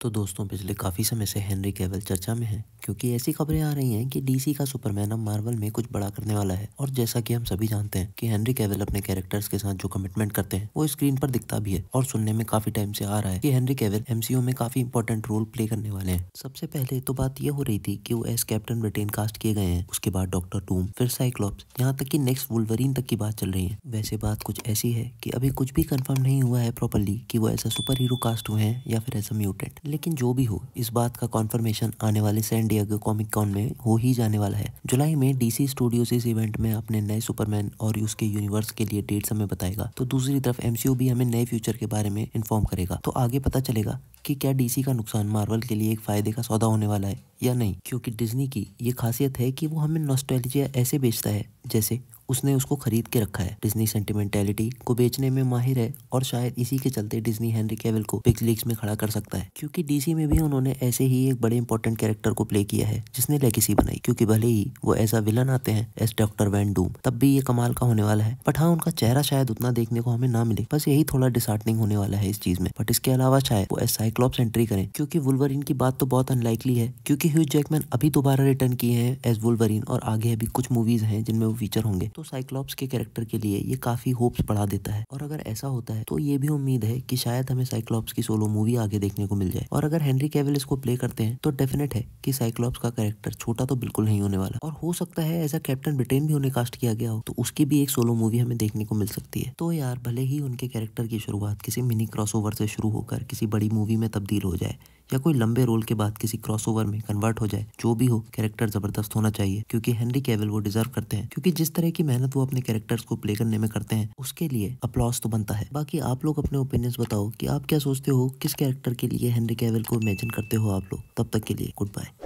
तो दोस्तों पिछले काफ़ी समय से हेनरी केवल चर्चा में हैं क्योंकि ऐसी खबरें आ रही हैं कि डीसी का सुपरमैन अब मार्वल में कुछ बड़ा करने वाला है और जैसा कि हम सभी जानते हैं कि हेनरी केवल अपने कैरेक्टर्स के साथ जो कमिटमेंट करते हैं वो स्क्रीन पर दिखता भी है और सुनने में काफी टाइम से आ रहा है कि हेनरी केवल एमसीयू में काफी इंपॉर्टेंट रोल प्ले करने वाले हैं सबसे पहले तो बात यह हो रही थी की वो एस कैप्टन ब्रिटेन कास्ट किए गए हैं उसके बाद डॉक्टर टूम फिर साइक्लॉप्स यहाँ तक की नेक्स्ट वुलवरीन तक की बात चल रही है वैसे बात कुछ ऐसी है की अभी कुछ भी कन्फर्म नहीं हुआ है प्रॉपरली की वो ऐसा सुपर हीरो कास्ट हुए हैं या फिर ऐसा म्यूटेंट लेकिन जो भी हो इस बात का कॉन्फर्मेशन आने वाले सैन डियागो कॉमिक कॉन में हो ही जाने वाला है जुलाई में डीसी स्टूडियोज इस इवेंट में अपने नए सुपरमैन और उसके यूनिवर्स के लिए डेट समय बताएगा तो दूसरी तरफ एमसीयू भी हमें नए फ्यूचर के बारे में इन्फॉर्म करेगा तो आगे पता चलेगा कि क्या डीसी का नुकसान मार्वल के लिए एक फायदे का सौदा होने वाला है या नहीं क्योंकि डिज्नी की ये खासियत है कि वो हमें नोस्टोलॉजिया ऐसे बेचता है जैसे उसने उसको खरीद के रखा है डिज्नी सेंटिमेंटेलिटी को बेचने में माहिर है और शायद इसी के चलते डिज्नी हेनरी कैवल को बिग लीग्स में खड़ा कर सकता है क्योंकि डीसी में भी उन्होंने ऐसे ही एक बड़े इंपॉर्टेंट कैरेक्टर को प्ले किया है जिसने लेगेसी बनाई क्योंकि भले ही वो ऐसा विलन आते हैं एस डॉक्टर वैन डूम तब भी ये कमाल का होने वाला है बट हाँ उनका चेहरा शायद उतना देखने को हमें ना मिले बस यही थोड़ा डिसहार्टनिंग होने वाला है इस चीज में बट इसके अलावा शायद वो एस साइक्लॉप्स एंट्री करें क्योंकि वुलवरिन की बात तो बहुत अनलाइकली है क्योंकि ह्यूज जैकमैन अभी दोबारा रिटर्न किए हैं एज वुलवरिन और आगे अभी कुछ मूवीज हैं जिनमें वो फीचर होंगे तो साइक्लॉप्स के कैरेक्टर के लिए ये काफी होप्स बढ़ा देता है और अगर ऐसा होता है तो ये भी उम्मीद है कि शायद हमें साइक्लॉप्स की सोलो मूवी आगे देखने को मिल जाए और अगर हेनरी कैवल इसको प्ले करते हैं तो डेफिनेट है कि साइक्लॉप्स का कैरेक्टर छोटा तो बिल्कुल नहीं होने वाला और हो सकता है अ कैप्टन ब्रिटेन भी उन्हें कास्ट किया गया हो तो उसकी भी एक सोलो मूवी हमें देखने को मिल सकती है तो यार भले ही उनके कैरेक्टर की शुरुआत किसी मिनी क्रॉसओवर से शुरू होकर किसी बड़ी मूवी में तब्दील हो जाए या कोई लंबे रोल के बाद किसी क्रॉसओवर में कन्वर्ट हो जाए जो भी हो कैरेक्टर जबरदस्त होना चाहिए क्योंकि हेनरी कैवल वो डिजर्व करते हैं क्योंकि जिस तरह की मेहनत वो अपने कैरेक्टर्स को प्ले करने में करते हैं उसके लिए अपलॉस तो बनता है बाकी आप लोग अपने ओपिनियंस बताओ कि आप क्या सोचते हो किस कैरेक्टर के लिए हेनरी कैवल को इमेजिन करते हो आप लोग तब तक के लिए गुड बाय